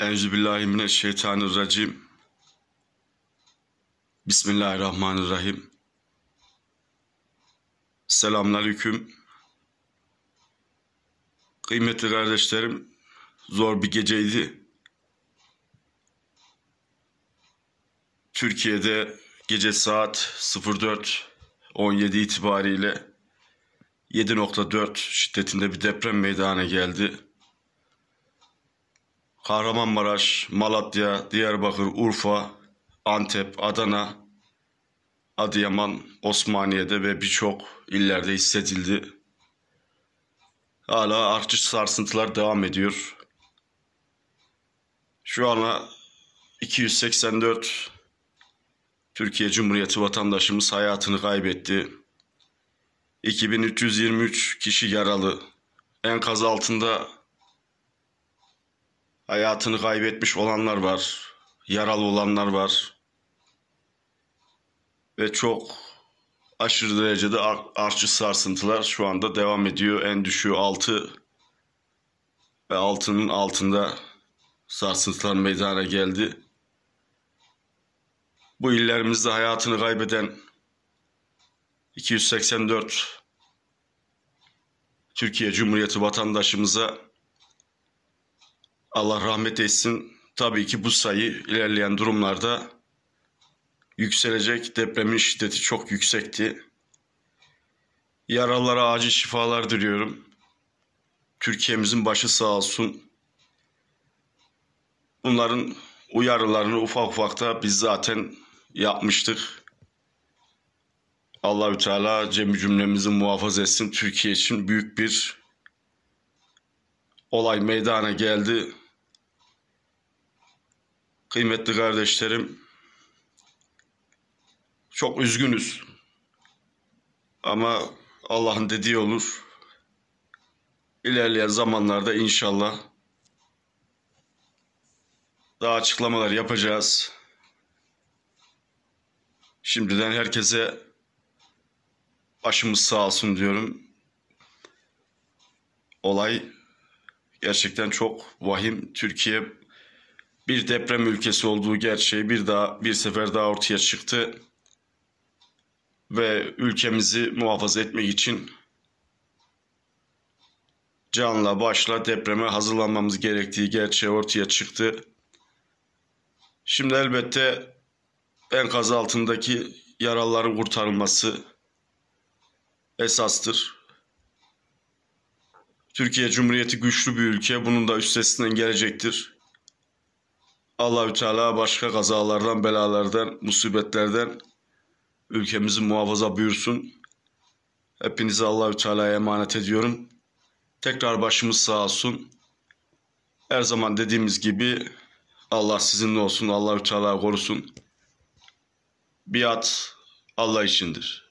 Euzubillahimineşşeytanirracim. Bismillahirrahmanirrahim. Selamünaleyküm. Kıymetli kardeşlerim, zor bir geceydi. Türkiye'de gece saat 04.17 itibariyle 7.4 şiddetinde bir deprem meydana geldi. Kahramanmaraş, Malatya, Diyarbakır, Urfa, Antep, Adana, Adıyaman, Osmaniye'de ve birçok illerde hissedildi. Hala artış sarsıntılar devam ediyor. Şu ana 284 Türkiye Cumhuriyeti vatandaşımız hayatını kaybetti. 2323 kişi yaralı. Enkaz altında Hayatını kaybetmiş olanlar var. Yaralı olanlar var. Ve çok aşırı derecede ar arşçı sarsıntılar şu anda devam ediyor. En düşüğü 6 ve altının altında sarsıntılar meydana geldi. Bu illerimizde hayatını kaybeden 284 Türkiye Cumhuriyeti vatandaşımıza Allah rahmet etsin. Tabii ki bu sayı ilerleyen durumlarda yükselecek. Depremin şiddeti çok yüksekti. Yaralılara acil şifalar diliyorum. Türkiye'mizin başı sağ olsun. Bunların uyarılarını ufak ufak da biz zaten yapmıştık. Allahü Teala cem cümlemizi muhafaza etsin. Türkiye için büyük bir olay meydana geldi. Kıymetli kardeşlerim, çok üzgünüz. Ama Allah'ın dediği olur. İlerleyen zamanlarda inşallah daha açıklamalar yapacağız. Şimdiden herkese başımız sağ olsun diyorum. Olay gerçekten çok vahim. Türkiye bir deprem ülkesi olduğu gerçeği bir daha bir sefer daha ortaya çıktı ve ülkemizi muhafaza etmek için canla başla depreme hazırlanmamız gerektiği gerçeği ortaya çıktı. Şimdi elbette enkaz altındaki yaralıların kurtarılması esastır. Türkiye Cumhuriyeti güçlü bir ülke. Bunun da üstesinden gelecektir. Allahü Teala başka kazalardan, belalardan, musibetlerden ülkemizi muhafaza buyursun. Hepinizi Allahü Teala'ya emanet ediyorum. Tekrar başımız sağ olsun. Her zaman dediğimiz gibi Allah sizinle olsun, Allahü Teala korusun. Biat Allah içindir.